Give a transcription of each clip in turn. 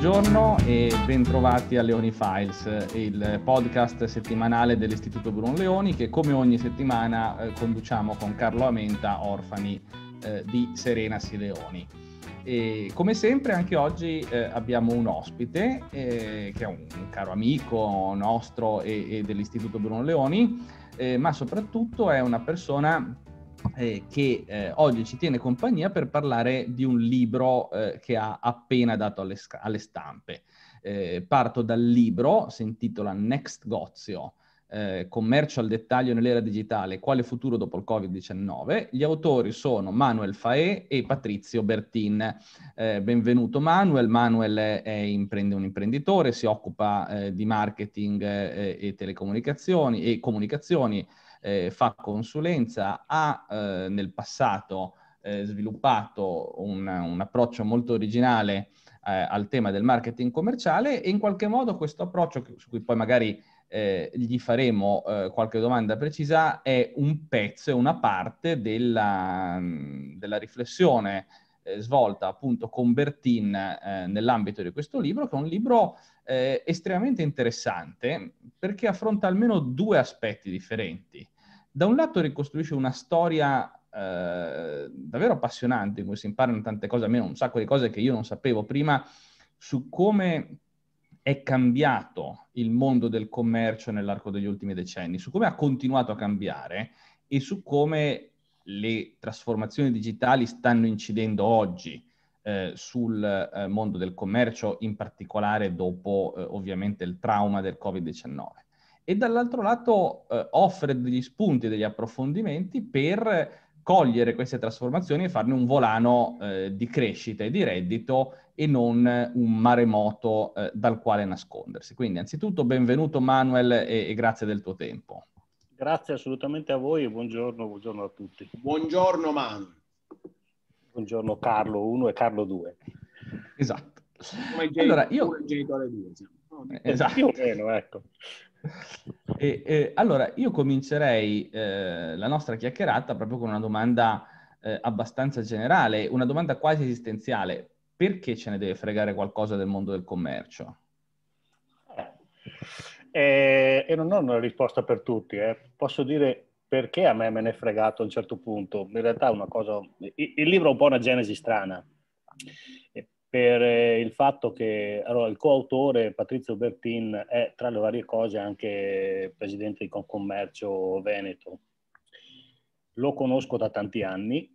Buongiorno e bentrovati a Leoni Files, il podcast settimanale dell'Istituto Bruno Leoni che come ogni settimana eh, conduciamo con Carlo Amenta, orfani eh, di Serena Sileoni. E come sempre anche oggi eh, abbiamo un ospite eh, che è un, un caro amico nostro e, e dell'Istituto Bruno Leoni, eh, ma soprattutto è una persona eh, che eh, oggi ci tiene compagnia per parlare di un libro eh, che ha appena dato alle, sc- alle stampe. Eh, parto dal libro, si intitola Next Gozio, eh, commercio al dettaglio nell'era digitale, quale futuro dopo il Covid-19. Gli autori sono Manuel Faè e Patrizio Bertin. Eh, benvenuto Manuel, Manuel è imprende, un imprenditore, si occupa di marketing e telecomunicazioni e comunicazioni eh, fa consulenza, ha eh, nel passato eh, sviluppato un, un, approccio molto originale eh, al tema del marketing commerciale e in qualche modo questo approccio, su cui poi magari eh, gli faremo eh, qualche domanda precisa, è un pezzo, è una parte della, della riflessione svolta appunto con Bertin eh, nell'ambito di questo libro, che è un libro eh, estremamente interessante perché affronta almeno due aspetti differenti da un lato ricostruisce una storia eh, davvero appassionante in cui si imparano tante cose, almeno un sacco di cose che io non sapevo prima, su come è cambiato il mondo del commercio nell'arco degli ultimi decenni, su come ha continuato a cambiare e su come le trasformazioni digitali stanno incidendo oggi eh, sul eh, mondo del commercio, in particolare dopo eh, ovviamente il trauma del Covid-19 e dall'altro lato eh, offre degli spunti, degli approfondimenti per cogliere queste trasformazioni e farne un volano eh, di crescita e di reddito e non un maremoto eh, dal quale nascondersi. Quindi anzitutto benvenuto Manuel e, e, grazie del tuo tempo. Grazie assolutamente a voi e buongiorno, buongiorno a tutti. Buongiorno Manu. Buongiorno Carlo 1 e Carlo 2. Esatto. Come allora, io... genitore 2 siamo. Esatto. Più o meno, ecco. E, e, allora, io comincerei eh, la nostra chiacchierata proprio con una domanda eh, abbastanza generale, una domanda quasi esistenziale. Perché ce ne deve fregare qualcosa del mondo del commercio? Eh, e non ho una risposta per tutti, eh. posso dire perché a me me ne è fregato a un certo punto. In realtà è una cosa... Il, il libro è un po' una genesi strana, per eh, il fatto che allora, il coautore Patrizio Bertin è tra le varie cose anche presidente di Concommercio Veneto. Lo conosco da tanti anni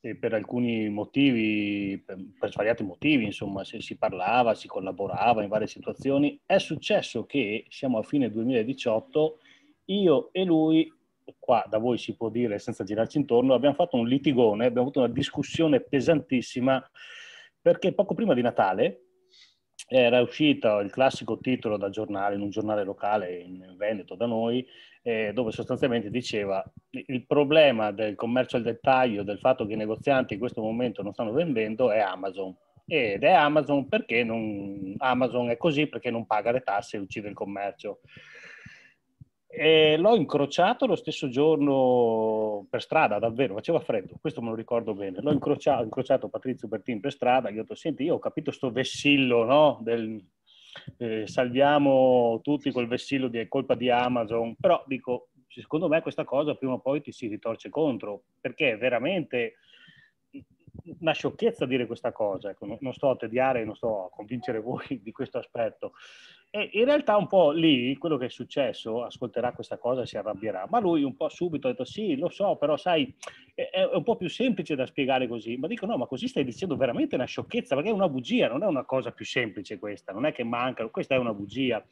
e per alcuni motivi, per, svariati motivi, insomma, se si parlava, si collaborava in varie situazioni. È successo che siamo a fine 2018, io e lui, qua da voi si può dire senza girarci intorno, abbiamo fatto un litigone, abbiamo avuto una discussione pesantissima perché poco prima di Natale era uscito il classico titolo da giornale, in un giornale locale in Veneto da noi, eh, dove sostanzialmente diceva il problema del commercio al dettaglio, del fatto che i negozianti in questo momento non stanno vendendo, è Amazon. Ed è Amazon perché non, Amazon è così perché non paga le tasse e uccide il commercio. E l'ho incrociato lo stesso giorno per strada, davvero, faceva freddo, questo me lo ricordo bene. L'ho incrociato, incrociato Patrizio Bertin per strada, gli ho detto, senti, io ho capito sto vessillo, no? Del, eh, salviamo tutti quel vessillo di colpa di Amazon, però dico, secondo me questa cosa prima o poi ti si ritorce contro, perché è veramente una sciocchezza dire questa cosa, ecco, non sto a tediare, non sto a convincere voi di questo aspetto, e in realtà un po' lì quello che è successo, ascolterà questa cosa e si arrabbierà, ma lui un po' subito ha detto sì, lo so, però sai, è, un po' più semplice da spiegare così, ma dico no, ma così stai dicendo veramente una sciocchezza, perché è una bugia, non è una cosa più semplice questa, non è che mancano, questa è una bugia.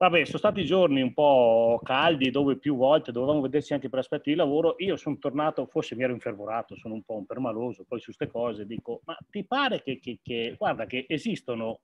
Vabbè, sono stati giorni un po' caldi dove più volte dovevamo vedersi anche per aspetti di lavoro. Io sono tornato, forse mi ero infervorato, sono un po' un permaloso, poi su queste cose dico, ma ti pare che, che, che guarda, che esistono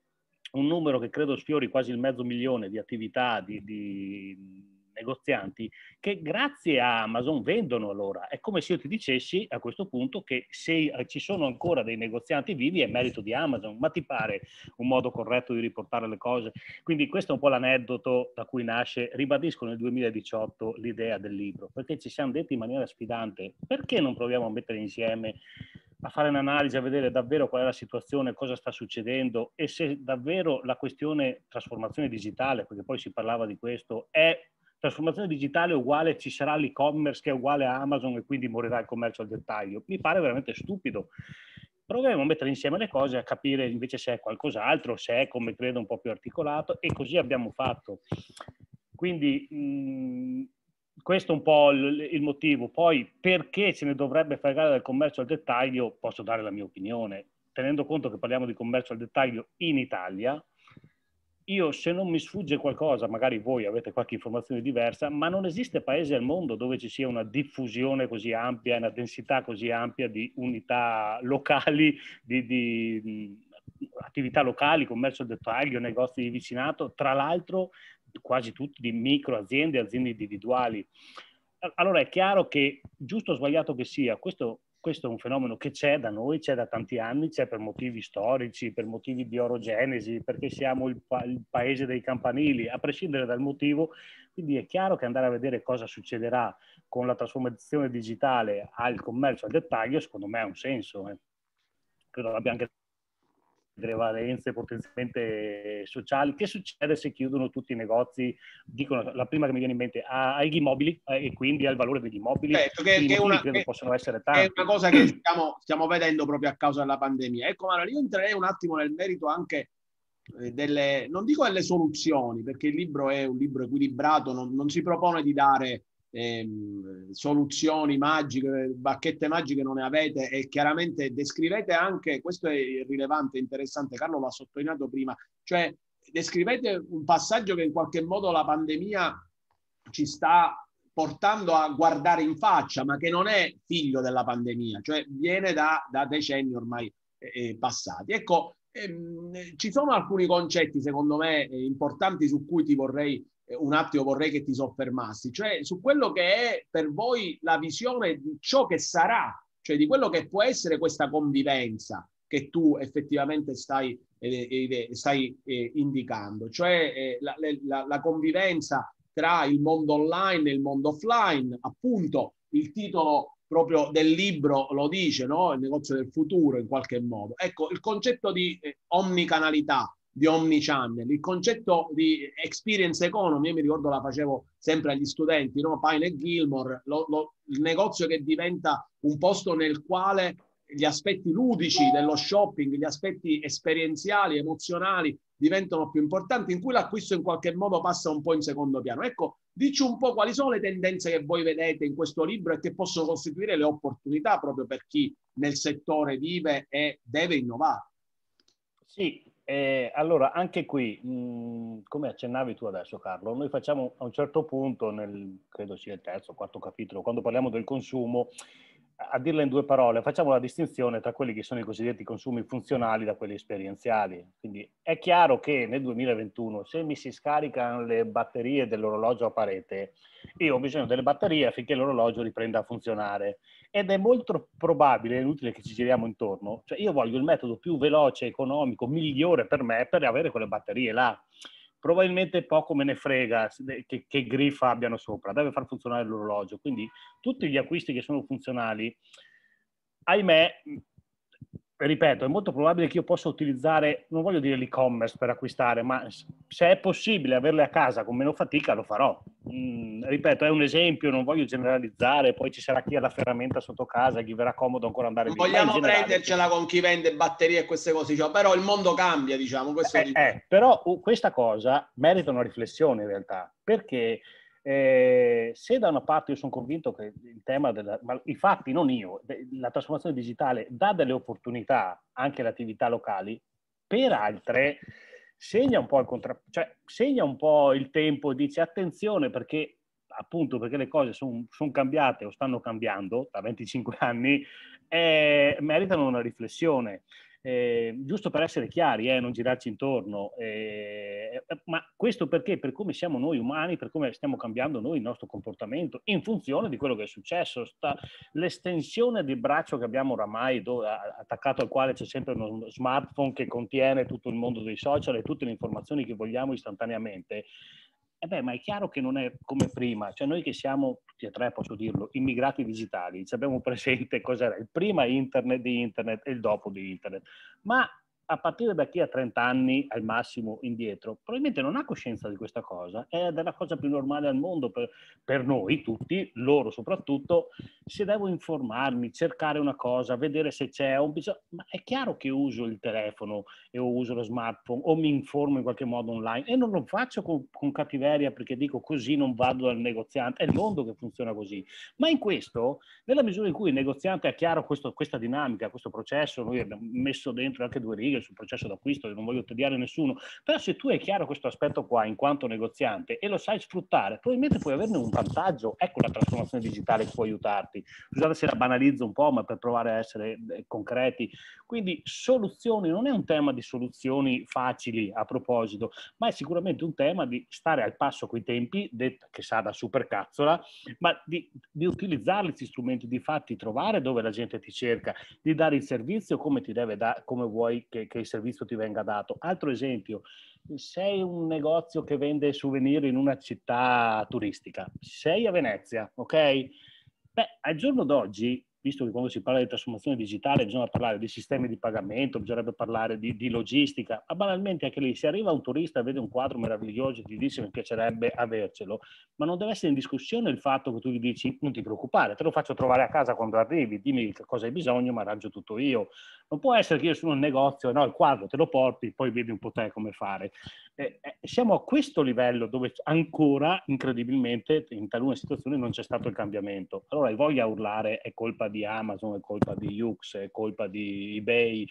un numero che credo sfiori quasi il mezzo milione di attività, di, di negozianti che grazie a Amazon vendono allora. È come se io ti dicessi a questo punto che se ci sono ancora dei negozianti vivi è merito di Amazon, ma ti pare un modo corretto di riportare le cose? Quindi questo è un po' l'aneddoto da cui nasce, ribadisco nel 2018 l'idea del libro, perché ci siamo detti in maniera sfidante, perché non proviamo a mettere insieme a fare un'analisi, a vedere davvero qual è la situazione, cosa sta succedendo e se davvero la questione trasformazione digitale, perché poi si parlava di questo, è trasformazione digitale uguale ci sarà l'e-commerce che è uguale a Amazon e quindi morirà il commercio al dettaglio. Mi pare veramente stupido. Proviamo a mettere insieme le cose, a capire invece se è qualcos'altro, se è, come credo, un po' più articolato e così abbiamo fatto. Quindi mh, questo è un po' il, il motivo. Poi perché se ne dovrebbe fregare del commercio al dettaglio, posso dare la mia opinione. Tenendo conto che parliamo di commercio al dettaglio in Italia, io se non mi sfugge qualcosa, magari voi avete qualche informazione diversa, ma non esiste paese al mondo dove ci sia una diffusione così ampia, una densità così ampia di unità locali, di, di, di attività locali, commercio al dettaglio, negozi di vicinato, tra l'altro quasi tutti di micro aziende, aziende individuali. Allora è chiaro che, giusto o sbagliato che sia, questo, questo è un fenomeno che c'è da noi, c'è da tanti anni, c'è per motivi storici, per motivi di orogenesi, perché siamo il, pa- il paese dei campanili, a prescindere dal motivo. Quindi è chiaro che andare a vedere cosa succederà con la trasformazione digitale al commercio al dettaglio, secondo me ha un senso. Eh. Credo l'abbia anche prevalenze potenzialmente sociali. Che succede se chiudono tutti i negozi? Dicono la prima che mi viene in mente agli immobili eh, e quindi al valore degli immobili. Certo, che, I che una, credo che, possono essere tanti. È una cosa che stiamo, stiamo, vedendo proprio a causa della pandemia. Ecco, Manuel, io entrerei un attimo nel merito anche eh, delle, non dico delle soluzioni, perché il libro è un libro equilibrato, non, non si propone di dare ehm, soluzioni magiche, bacchette magiche non ne avete e chiaramente descrivete anche, questo è rilevante, interessante, Carlo l'ha sottolineato prima, cioè descrivete un passaggio che in qualche modo la pandemia ci sta portando a guardare in faccia, ma che non è figlio della pandemia, cioè viene da, da decenni ormai eh, eh passati. Ecco, ehm, ci sono alcuni concetti, secondo me, eh, importanti su cui ti vorrei eh, un attimo vorrei che ti soffermassi, cioè su quello che è per voi la visione di ciò che sarà, cioè di quello che può essere questa convivenza che tu effettivamente stai, eh, eh, eh stai eh, indicando, cioè eh, la, la, la convivenza tra il mondo online e il mondo offline, appunto il titolo proprio del libro lo dice, no? il negozio del futuro in qualche modo. Ecco, il concetto di eh, omnicanalità, di omnichannel, il concetto di experience economy, io mi ricordo la facevo sempre agli studenti, no? Pine e Gilmore, lo, lo, il negozio che diventa un posto nel quale gli aspetti ludici dello shopping, gli aspetti esperienziali, emozionali diventano più importanti, in cui l'acquisto in qualche modo passa un po' in secondo piano. Ecco, dici un po' quali sono le tendenze che voi vedete in questo libro e che possono costituire le opportunità proprio per chi nel settore vive e deve innovare. Sì, eh, allora, anche qui, mh, mhmm, come accennavi tu adesso Carlo, noi facciamo a un certo punto, nel, credo sia il terzo o quarto capitolo, quando parliamo del consumo, a dirla in due parole, facciamo la distinzione tra quelli che sono i cosiddetti consumi funzionali da quelli esperienziali. Quindi è chiaro che nel 2021, se mi si scaricano le batterie dell'orologio a parete, io ho bisogno delle batterie affinché l'orologio riprenda a funzionare. Ed è molto probabile, è inutile che ci giriamo intorno, cioè io voglio il metodo più veloce, economico, migliore per me per avere quelle batterie là probabilmente poco me ne frega che, che griffa abbiano sopra, deve far funzionare l'orologio. Quindi tutti gli acquisti che sono funzionali, ahimè, ripeto, è molto probabile che io possa utilizzare, non voglio dire l'e-commerce per acquistare, ma se è possibile averle a casa con meno fatica lo farò. Mm, ripeto, è un esempio, non voglio generalizzare, poi ci sarà chi ha la ferramenta sotto casa, chi verrà comodo ancora andare non vogliamo eh, generale... prendercela con chi vende batterie e queste cose, cioè, però il mondo cambia, diciamo. Eh, eh, però uh, questa cosa merita una riflessione in realtà, perché eh, se da una parte io sono convinto che il tema della, ma i fatti, non io, la trasformazione digitale dà delle opportunità anche alle attività locali, per altre segna un po' il contra- cioè segna un po' il tempo e dice attenzione perché appunto perché le cose sono son cambiate o stanno cambiando da 25 anni, eh, meritano una riflessione. Eh, giusto per essere chiari, eh, non girarci intorno, eh, eh, ma questo perché? Per come siamo noi umani, per come stiamo cambiando noi il nostro comportamento in funzione di quello che è successo, sta, l'estensione del braccio che abbiamo oramai, dove, attaccato al quale c'è sempre uno smartphone che contiene tutto il mondo dei social e tutte le informazioni che vogliamo istantaneamente. Eh beh, ma è chiaro che non è come prima, cioè noi che siamo tutti e tre posso dirlo, immigrati digitali, Ci abbiamo presente cos'era il prima internet di internet e il dopo di internet, ma a partire da chi ha 30 anni al massimo indietro, probabilmente non ha coscienza di questa cosa, è della cosa più normale al mondo per, per noi tutti, loro soprattutto, se devo informarmi, cercare una cosa, vedere se c'è un bisogno, ma è chiaro che uso il telefono e uso lo smartphone o mi informo in qualche modo online e non lo faccio con, con cattiveria perché dico così non vado dal negoziante, è il mondo che funziona così, ma in questo, nella misura in cui il negoziante ha chiaro questo, questa dinamica, questo processo, noi abbiamo messo dentro anche due righe, meglio sul processo d'acquisto, non voglio tediare nessuno, però se tu hai chiaro questo aspetto qua in quanto negoziante e lo sai sfruttare, probabilmente puoi averne un vantaggio, ecco la trasformazione digitale che può aiutarti. Scusate se la banalizzo un po', ma per provare a essere eh, concreti. Quindi soluzioni non è un tema di soluzioni facili a proposito, ma è sicuramente un tema di stare al passo coi tempi, detta che sa da supercazzola, ma di, di utilizzare questi strumenti, di fatti, trovare dove la gente ti cerca, di dare il servizio come ti deve dare, come vuoi che che, il servizio ti venga dato. Altro esempio, sei un negozio che vende souvenir in una città turistica, sei a Venezia, ok? Beh, al giorno d'oggi, visto che quando si parla di trasformazione digitale bisogna parlare di sistemi di pagamento, bisognerebbe parlare di, di logistica, ma banalmente anche lì, se arriva un turista e vede un quadro meraviglioso e ti dice mi piacerebbe avercelo, ma non deve essere in discussione il fatto che tu gli dici non ti preoccupare, te lo faccio trovare a casa quando arrivi, dimmi che cosa hai bisogno, ma raggio tutto io. Non può essere che io sono un negozio, no, il quadro te lo porti, poi vedi un po' te come fare. Eh, eh, siamo a questo livello dove ancora, incredibilmente, in talune situazioni non c'è stato il cambiamento. Allora hai voglia a urlare, è colpa di Amazon, è colpa di Yux, è colpa di eBay.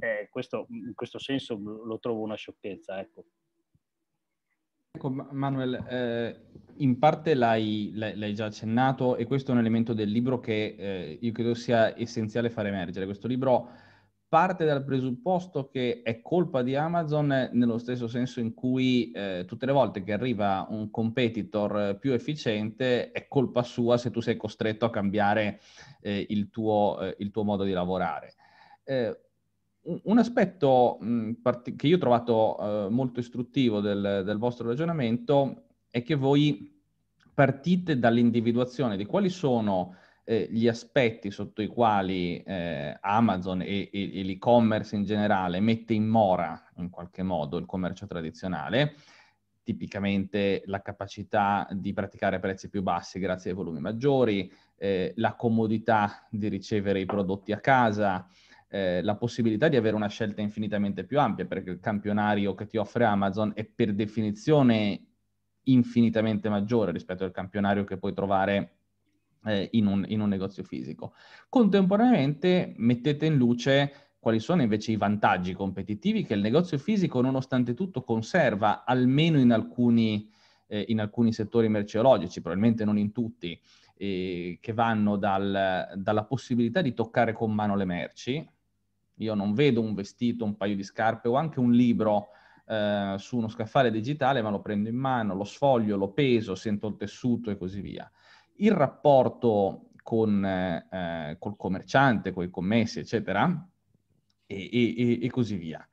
Eh, questo, in questo senso lo trovo una sciocchezza, ecco. Ecco, Manuel, eh, in parte l'hai, l'hai, già accennato e questo è un elemento del libro che eh, io credo sia essenziale far emergere. Questo libro parte dal presupposto che è colpa di Amazon eh, nello stesso senso in cui eh, tutte le volte che arriva un competitor eh, più efficiente è colpa sua se tu sei costretto a cambiare eh, il, tuo, eh, il, tuo, modo di lavorare. Eh, un aspetto mh, part- che io ho trovato molto istruttivo del, del vostro ragionamento è che voi partite dall'individuazione di quali sono eh, gli aspetti sotto i quali eh, Amazon e, e, e, l'e-commerce in generale mette in mora in qualche modo il commercio tradizionale, tipicamente la capacità di praticare prezzi più bassi grazie ai volumi maggiori, eh, la comodità di ricevere i prodotti a casa, eh, la possibilità di avere una scelta infinitamente più ampia, perché il campionario che ti offre Amazon è per definizione infinitamente maggiore rispetto al campionario che puoi trovare eh, in, un, in un negozio fisico. Contemporaneamente mettete in luce quali sono invece i vantaggi competitivi che il negozio fisico nonostante tutto conserva, almeno in alcuni, eh, in alcuni settori merceologici, probabilmente non in tutti, eh, che vanno dal, dalla possibilità di toccare con mano le merci. Io non vedo un vestito, un paio di scarpe o anche un libro eh, su uno scaffale digitale, ma lo prendo in mano, lo sfoglio, lo peso, sento il tessuto e così via il rapporto con, eh, col commerciante, con i commessi, eccetera, e, e, e, così via.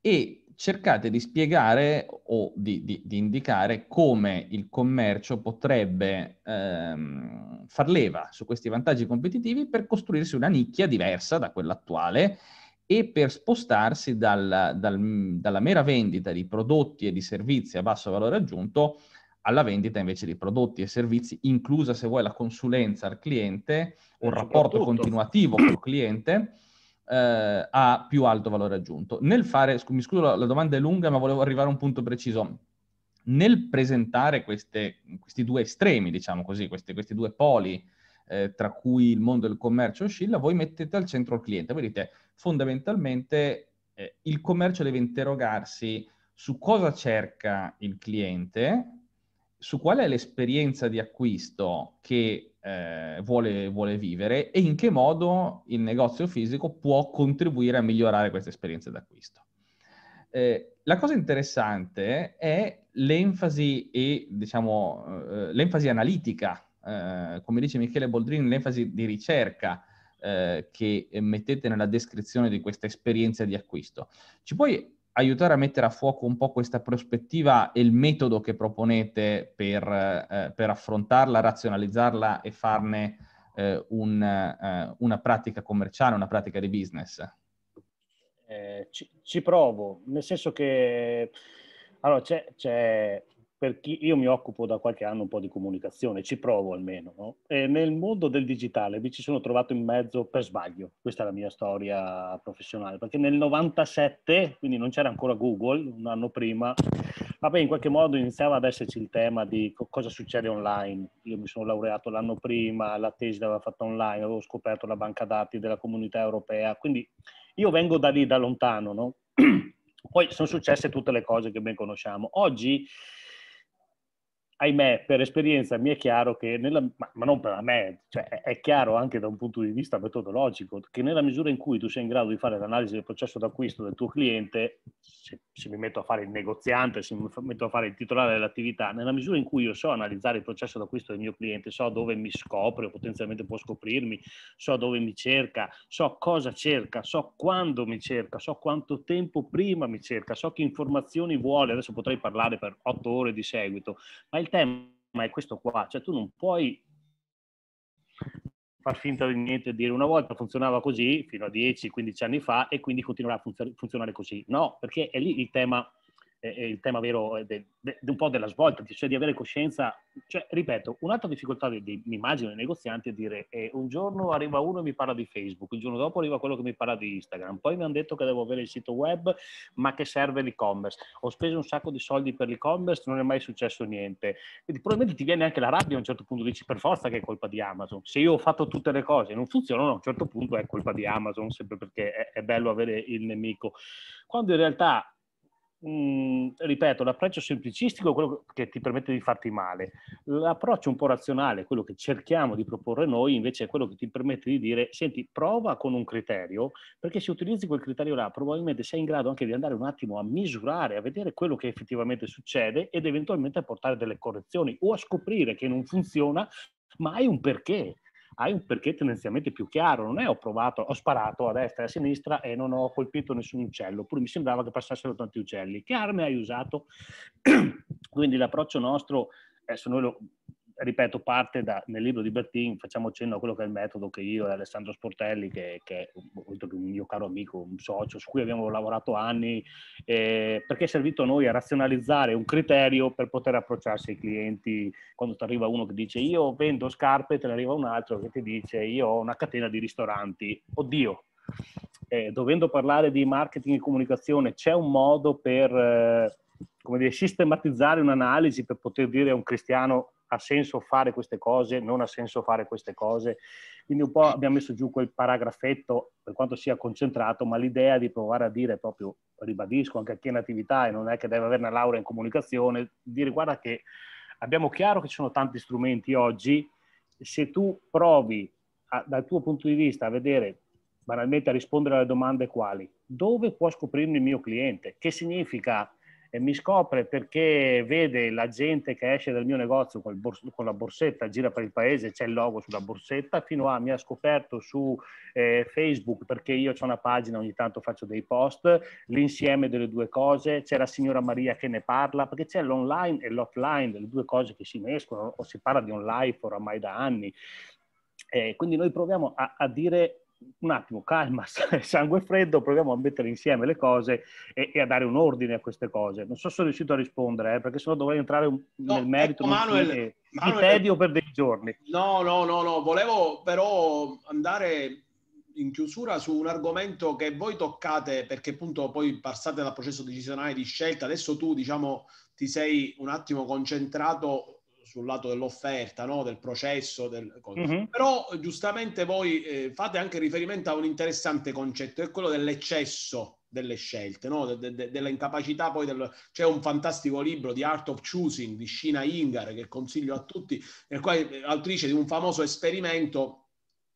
E cercate di spiegare o di, di, di indicare come il commercio potrebbe ehm, far leva su questi vantaggi competitivi per costruirsi una nicchia diversa da quella attuale e per spostarsi dal, dal, dalla mera vendita di prodotti e di servizi a basso valore aggiunto alla vendita invece di prodotti e servizi, inclusa se vuoi la consulenza al cliente, un rapporto continuativo col cliente, eh, ha più alto valore aggiunto. Nel fare, mi scuso la domanda è lunga, ma volevo arrivare a un punto preciso. Nel presentare queste, questi due estremi, diciamo così, questi, questi due poli, eh, tra cui il mondo del commercio oscilla, voi mettete al centro il cliente. Voi dite, fondamentalmente, eh, il commercio deve interrogarsi su cosa cerca il cliente su qual è l'esperienza di acquisto che eh, vuole, vuole, vivere e in che modo il negozio fisico può contribuire a migliorare questa esperienza d'acquisto. Eh, la cosa interessante è l'enfasi e, diciamo, eh, l'enfasi analitica, eh, come dice Michele Boldrin, l'enfasi di ricerca eh, che mettete nella descrizione di questa esperienza di acquisto. Ci puoi aiutare a mettere a fuoco un po' questa prospettiva e il metodo che proponete per, eh, per affrontarla, razionalizzarla e farne eh, un, eh, una pratica commerciale, una pratica di business? Eh, ci, ci, provo, nel senso che allora, c'è, c'è per chi io mi occupo da qualche anno un po' di comunicazione, ci provo almeno, no? e nel mondo del digitale mi ci sono trovato in mezzo per sbaglio, questa è la mia storia professionale, perché nel 97, quindi non c'era ancora Google, un anno prima, vabbè in qualche modo iniziava ad esserci il tema di co- cosa succede online, io mi sono laureato l'anno prima, la tesi l'avevo fatta online, avevo scoperto la banca dati della comunità europea, quindi io vengo da lì, da lontano, no? Poi sono successe tutte le cose che ben conosciamo. Oggi ahimè, per esperienza mi è chiaro che, nella, ma, ma, non per me, cioè, è chiaro anche da un punto di vista metodologico, che nella misura in cui tu sei in grado di fare l'analisi del processo d'acquisto del tuo cliente, se, se mi metto a fare il negoziante, se mi metto a fare il titolare dell'attività, nella misura in cui io so analizzare il processo d'acquisto del mio cliente, so dove mi scopre o potenzialmente può scoprirmi, so dove mi cerca, so cosa cerca, so quando mi cerca, so quanto tempo prima mi cerca, so che informazioni vuole, adesso potrei parlare per otto ore di seguito, ma il il tema è questo qua, cioè tu non puoi far finta di niente e dire una volta funzionava così fino a 10-15 anni fa e quindi continuerà a funzionare così. No, perché è lì il tema è il tema vero de, de, de un po' della svolta, cioè di avere coscienza. Cioè, ripeto, un'altra difficoltà, di, di, mi immagino, dei negozianti è dire eh, un giorno arriva uno e mi parla di Facebook, il giorno dopo arriva quello che mi parla di Instagram, poi mi hanno detto che devo avere il sito web, ma che serve l'e-commerce. Ho speso un sacco di soldi per l'e-commerce, non è mai successo niente. Quindi probabilmente ti viene anche la rabbia a un certo punto, dici per forza che è colpa di Amazon. Se io ho fatto tutte le cose e non funzionano, a un certo punto è colpa di Amazon, sempre perché è, è bello avere il nemico. Quando in realtà Mm, ripeto, l'approccio semplicistico è quello che ti permette di farti male. L'approccio un po' razionale, quello che cerchiamo di proporre noi, invece è quello che ti permette di dire, senti, prova con un criterio, perché se utilizzi quel criterio là, probabilmente sei in grado anche di andare un attimo a misurare, a vedere quello che effettivamente succede ed eventualmente a portare delle correzioni o a scoprire che non funziona, ma hai un perché hai un perché tendenzialmente più chiaro, non è ho provato, ho sparato a destra e a sinistra e non ho colpito nessun uccello, oppure mi sembrava che passassero tanti uccelli. Che armi hai usato? Quindi l'approccio nostro, adesso noi lo ripeto, parte da, nel libro di Bertin, facciamo cenno a quello che è il metodo che io e Alessandro Sportelli, che, che è oltre che un mio caro amico, un socio, su cui abbiamo lavorato anni, eh, perché è servito a noi a razionalizzare un criterio per poter approcciarsi ai clienti quando ti arriva uno che dice io vendo scarpe, te ne arriva un altro che ti dice io ho una catena di ristoranti, oddio, eh, dovendo parlare di marketing e comunicazione, c'è un modo per eh, come dire, sistematizzare un'analisi per poter dire a un cristiano ha senso fare queste cose, non ha senso fare queste cose. Quindi un po' abbiamo messo giù quel paragrafetto, per quanto sia concentrato, ma l'idea di provare a dire proprio, ribadisco anche a chi è in attività e non è che deve avere una laurea in comunicazione, dire guarda che abbiamo chiaro che ci sono tanti strumenti oggi, se tu provi a, dal tuo punto di vista a vedere banalmente a rispondere alle domande quali, dove può scoprirmi il mio cliente? Che significa e mi scopre perché vede la gente che esce dal mio negozio bors- con la borsetta, gira per il paese, c'è il logo sulla borsetta, fino a mi ha scoperto su eh, Facebook perché io ho una pagina, ogni tanto faccio dei post, l'insieme delle due cose, c'è la signora Maria che ne parla, perché c'è l'online e l'offline, le due cose che si mescolano, o si parla di online oramai da anni. Eh, quindi noi proviamo a, a dire un attimo, calma, sangue freddo, proviamo a mettere insieme le cose e, e, a dare un ordine a queste cose. Non so se sono riuscito a rispondere, eh, perché sennò dovrei entrare un, no, nel merito ecco, Manuel, fine, Manuel, di tedio per dei giorni. No, no, no, no, volevo però andare in chiusura su un argomento che voi toccate, perché appunto poi passate dal processo decisionale di scelta, adesso tu diciamo ti sei un attimo concentrato sul lato dell'offerta, no? del processo. Del... Mm-hmm. Però giustamente voi eh, fate anche riferimento a un interessante concetto, è quello dell'eccesso delle scelte, no? de- de- della incapacità poi del... c'è un fantastico libro di Art of Choosing di Shina Ingar che consiglio a tutti, nel quale eh, autrice di un famoso esperimento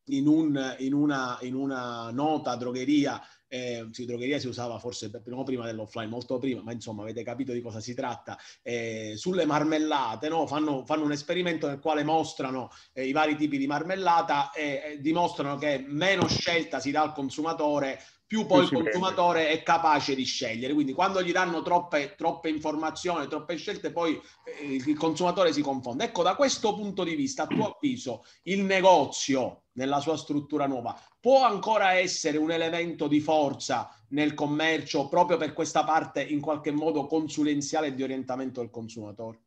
in, un, in, una, in una nota drogheria eh, psicotrocheria si usava forse prima, prima dell'offline, molto prima, ma insomma avete capito di cosa si tratta. Eh, sulle marmellate no? fanno, fanno, un esperimento nel quale mostrano eh, i vari tipi di marmellata e eh, dimostrano che meno scelta si dà al consumatore, più poi più il consumatore prende. è capace di scegliere. Quindi quando gli danno troppe, troppe informazioni, troppe scelte, poi eh, il consumatore si confonde. Ecco, da questo punto di vista, a tuo avviso, il negozio nella sua struttura nuova può ancora essere un elemento di forza nel commercio proprio per questa parte in qualche modo consulenziale di orientamento del consumatore?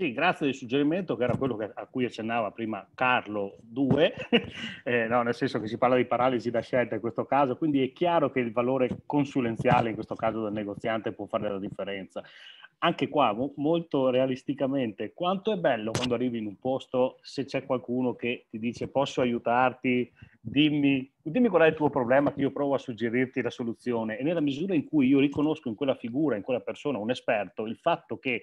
Sì, grazie del suggerimento che era quello che, a cui accennava prima Carlo 2, eh, no, nel senso che si parla di paralisi da scelta in questo caso, quindi è chiaro che il valore consulenziale in questo caso del negoziante può fare la differenza. Anche qua, mo, molto realisticamente, quanto è bello quando arrivi in un posto se c'è qualcuno che ti dice posso aiutarti, dimmi, dimmi qual è il tuo problema che io provo a suggerirti la soluzione e nella misura in cui io riconosco in quella figura, in quella persona, un esperto, il fatto che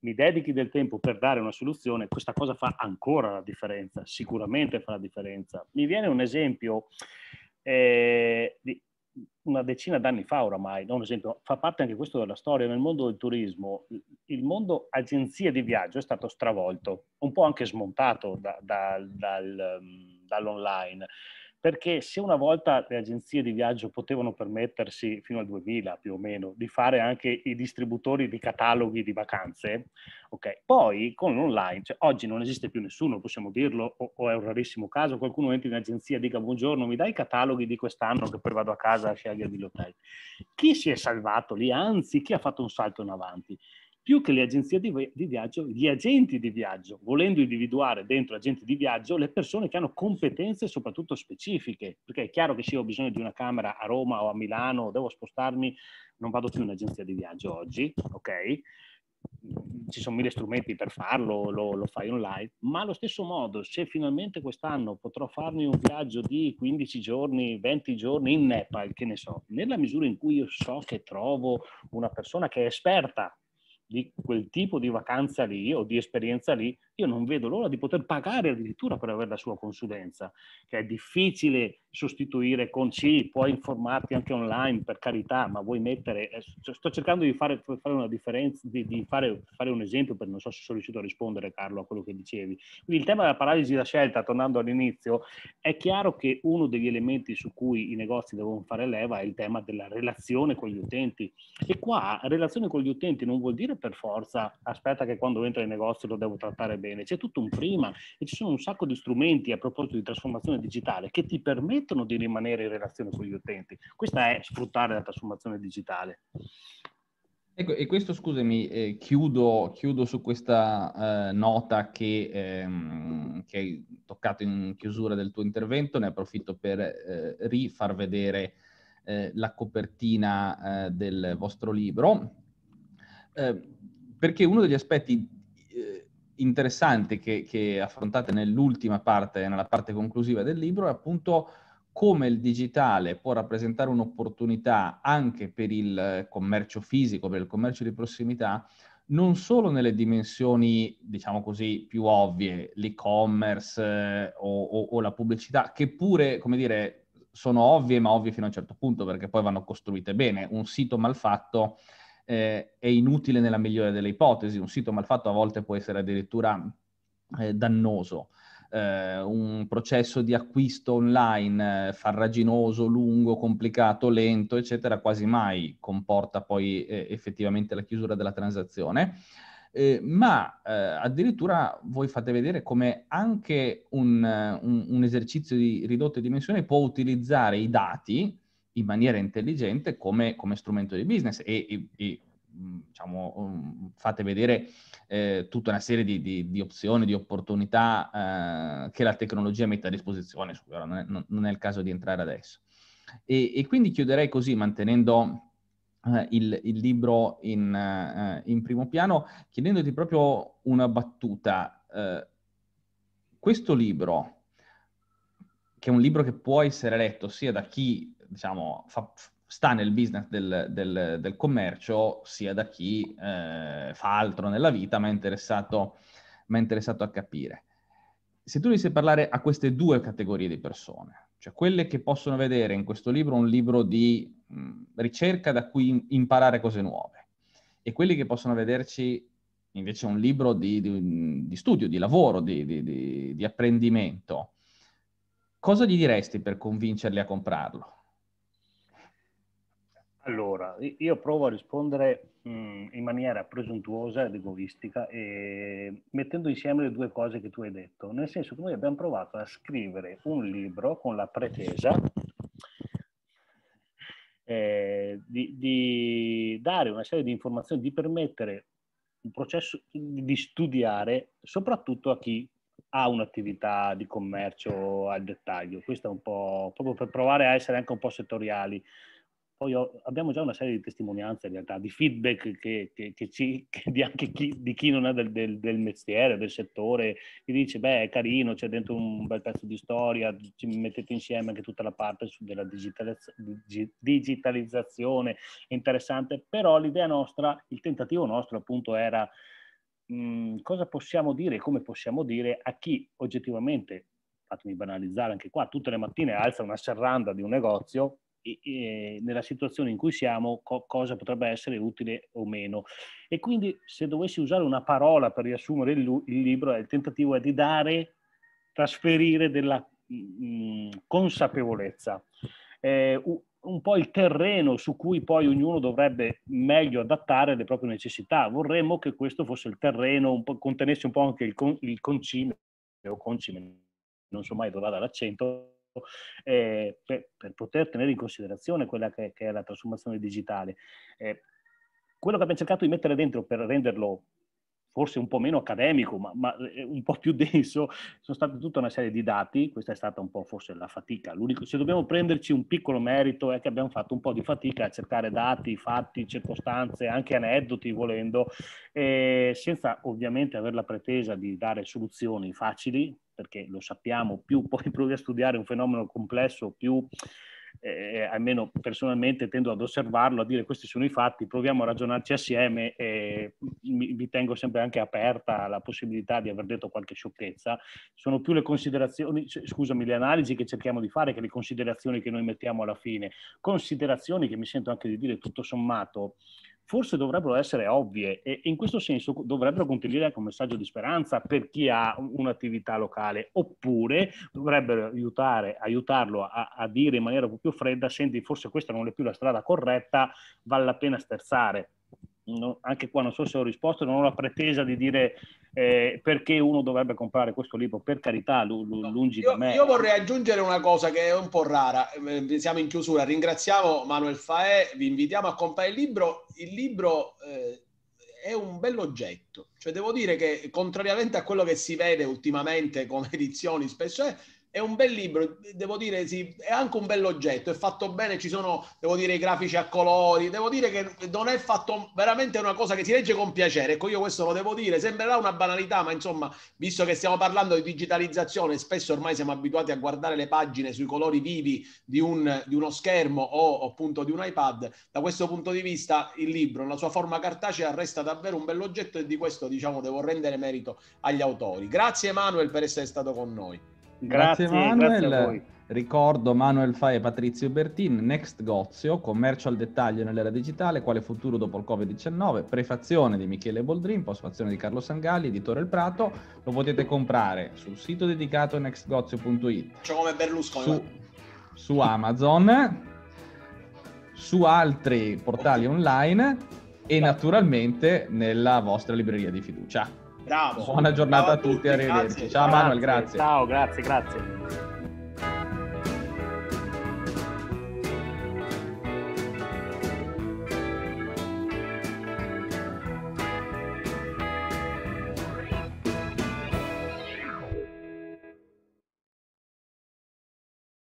mi dedichi del tempo per dare una soluzione, questa cosa fa ancora la differenza, sicuramente fa la differenza. Mi viene un esempio eh, di una decina d'anni fa oramai, no? un esempio, fa parte anche questo della storia, nel mondo del turismo, il mondo agenzia di viaggio è stato stravolto, un po' anche smontato da, da, dal, ehm, dall'online perché se una volta le agenzie di viaggio potevano permettersi, fino al 2000 più o meno, di fare anche i distributori di cataloghi di vacanze, okay, poi con l'online, cioè oggi non esiste più nessuno, possiamo dirlo, o, o è un rarissimo caso, qualcuno entra in agenzia e dica buongiorno, mi dai i cataloghi di quest'anno che poi vado a casa a scegliere scegliermi l'hotel. Chi si è salvato lì, anzi chi ha fatto un salto in avanti? più che le agenzie di, di, viaggio, gli agenti di viaggio, volendo individuare dentro agenti di viaggio le persone che hanno competenze soprattutto specifiche, perché è chiaro che se io ho bisogno di una camera a Roma o a Milano, devo spostarmi, non vado più in un'agenzia di viaggio oggi, ok? ci sono mille strumenti per farlo, lo, lo, fai online, ma allo stesso modo se finalmente quest'anno potrò farmi un viaggio di 15 giorni, 20 giorni in Nepal, che ne so, nella misura in cui io so che trovo una persona che è esperta di quel tipo di vacanza lì o di esperienza lì io non vedo l'ora di poter pagare addirittura per avere la sua consulenza, che è difficile sostituire con C, puoi informarti anche online per carità, ma vuoi mettere, eh, cioè, sto cercando di fare, fare una differenza, di, di fare, fare, un esempio, per non so se sono riuscito a rispondere Carlo a quello che dicevi. Quindi il tema della paralisi da scelta, tornando all'inizio, è chiaro che uno degli elementi su cui i negozi devono fare leva è il tema della relazione con gli utenti. E qua relazione con gli utenti non vuol dire per forza aspetta che quando entro in negozio lo devo trattare bene, c'è tutto un prima e ci sono un sacco di strumenti a proposito di trasformazione digitale che ti permettono di rimanere in relazione con gli utenti. Questa è sfruttare la trasformazione digitale. Ecco, e questo scusami, eh, chiudo, chiudo, su questa eh, nota che, ehm, che, hai toccato in chiusura del tuo intervento, ne approfitto per eh, rifar vedere eh, la copertina eh, del vostro libro, eh, perché uno degli aspetti interessante che, che affrontate nell'ultima parte, nella parte conclusiva del libro, è appunto come il digitale può rappresentare un'opportunità anche per il commercio fisico, per il commercio di prossimità, non solo nelle dimensioni, diciamo così, più ovvie, l'e-commerce eh, o, o, o, la pubblicità, che pure, come dire, sono ovvie, ma ovvie fino a un certo punto, perché poi vanno costruite bene. Un sito malfatto eh, è inutile nella migliore delle ipotesi, un sito malfatto a volte può essere addirittura eh, dannoso. Eh, un processo di acquisto online eh, farraginoso, lungo, complicato, lento, eccetera, quasi mai comporta poi eh, effettivamente la chiusura della transazione. Eh, ma eh, addirittura voi fate vedere come anche un, eh, un, un esercizio di ridotte dimensioni può utilizzare i dati in maniera intelligente come, come strumento di business e, e, e mm, diciamo, mm, fate vedere eh, tutta una serie di, di, di opzioni, di opportunità eh, che la tecnologia mette a disposizione, Scusa, non, non, è, il caso di entrare adesso. E, e quindi chiuderei così, mantenendo eh, il, il, libro in, eh, in, primo piano, chiedendoti proprio una battuta. Eh, questo libro, che è un libro che può essere letto sia da chi diciamo, fa, sta nel business del, del, del, commercio sia da chi eh, fa altro nella vita, ma è interessato, ma è interessato a capire. Se tu dovessi parlare a queste due categorie di persone, cioè quelle che possono vedere in questo libro un libro di mh, ricerca da cui imparare cose nuove e quelli che possono vederci invece un libro di, di, di studio, di lavoro, di, di apprendimento, cosa gli diresti per convincerli a comprarlo? Allora, io provo a rispondere mh, in maniera presuntuosa ed egoistica e mettendo insieme le due cose che tu hai detto, nel senso che noi abbiamo provato a scrivere un libro con la pretesa eh, di, di, dare una serie di informazioni, di permettere un processo di studiare soprattutto a chi ha un'attività di commercio al dettaglio. Questo è un po' proprio per provare a essere anche un po' settoriali. Poi ho, abbiamo già una serie di testimonianze in realtà, di feedback che, che, che ci, che di anche chi, di chi non è del, del, del, mestiere, del settore, che dice beh è carino, c'è dentro un bel pezzo di storia, ci mettete insieme anche tutta la parte della digitalizz- digitalizzazione, interessante, però l'idea nostra, il tentativo nostro appunto era mh, mhmm, cosa possiamo dire e come possiamo dire a chi oggettivamente fatemi banalizzare anche qua, tutte le mattine alza una serranda di un negozio nella situazione in cui siamo co- cosa potrebbe essere utile o meno. E quindi se dovessi usare una parola per riassumere il, il libro, il tentativo è di dare, trasferire della mh, mm, consapevolezza. Eh, un po' il terreno su cui poi ognuno dovrebbe meglio adattare le proprie necessità. Vorremmo che questo fosse il terreno, un contenesse un po' anche il, con, il concime o concime, non so mai dove va l'accento, eh, per, per, poter tenere in considerazione quella che, che è la trasformazione digitale. Eh, quello che abbiamo cercato di mettere dentro per renderlo forse un po' meno accademico, ma, ma, eh, un po' più denso, sono state tutta una serie di dati, questa è stata un po' forse la fatica. L'unico, se dobbiamo prenderci un piccolo merito è che abbiamo fatto un po' di fatica a cercare dati, fatti, circostanze, anche aneddoti volendo, eh, senza ovviamente avere la pretesa di dare soluzioni facili, perché lo sappiamo, più poi provi a studiare un fenomeno complesso, più eh, almeno personalmente tendo ad osservarlo, a dire questi sono i fatti, proviamo a ragionarci assieme e mi, mi tengo sempre anche aperta alla possibilità di aver detto qualche sciocchezza. Sono più le considerazioni, scusami, le analisi che cerchiamo di fare che le considerazioni che noi mettiamo alla fine. Considerazioni che mi sento anche di dire tutto sommato forse dovrebbero essere ovvie e in questo senso dovrebbero contribuire anche un messaggio di speranza per chi ha un'attività locale, oppure dovrebbero aiutare, aiutarlo a, a dire in maniera un po' più fredda, senti forse questa non è più la strada corretta, vale la pena sterzare non, anche qua non so se ho risposto, non ho la pretesa di dire eh, perché uno dovrebbe comprare questo libro, per carità, l- l- lungi io, da me. Io vorrei aggiungere una cosa che è un po' rara, eh, siamo in chiusura, ringraziamo Manuel Faè, vi invitiamo a comprare il libro, il libro eh, è un bell'oggetto, cioè devo dire che contrariamente a quello che si vede ultimamente come edizioni spesso è, è un bel libro, devo dire, sì, è anche un bell'oggetto, è fatto bene, ci sono, devo dire, i grafici a colori, devo dire che non è fatto veramente una cosa che si legge con piacere, ecco io questo lo devo dire, sembrerà una banalità, ma insomma, visto che stiamo parlando di digitalizzazione, spesso ormai siamo abituati a guardare le pagine sui colori vivi di, un, di uno schermo o appunto di un iPad, da questo punto di vista il libro, nella sua forma cartacea resta davvero un bell'oggetto e di questo diciamo devo rendere merito agli autori. Grazie Emanuel per essere stato con noi. Grazie, grazie Manuel. Grazie Ricordo Manuel Fai e Patrizio Bertin, Next Gozio, commercio al dettaglio nell'era digitale, quale futuro dopo il Covid-19, prefazione di Michele Boldrin, postfazione di Carlo Sangalli, editore Il Prato, lo potete comprare sul sito dedicato nextgozio.it. C'è come Berlusconi. Su, su Amazon, su altri portali online e naturalmente nella vostra libreria di fiducia. Bravo. Buona giornata Bravo a tutti, tutti arrivederci. Ciao Manuel, grazie. Ciao, grazie, grazie.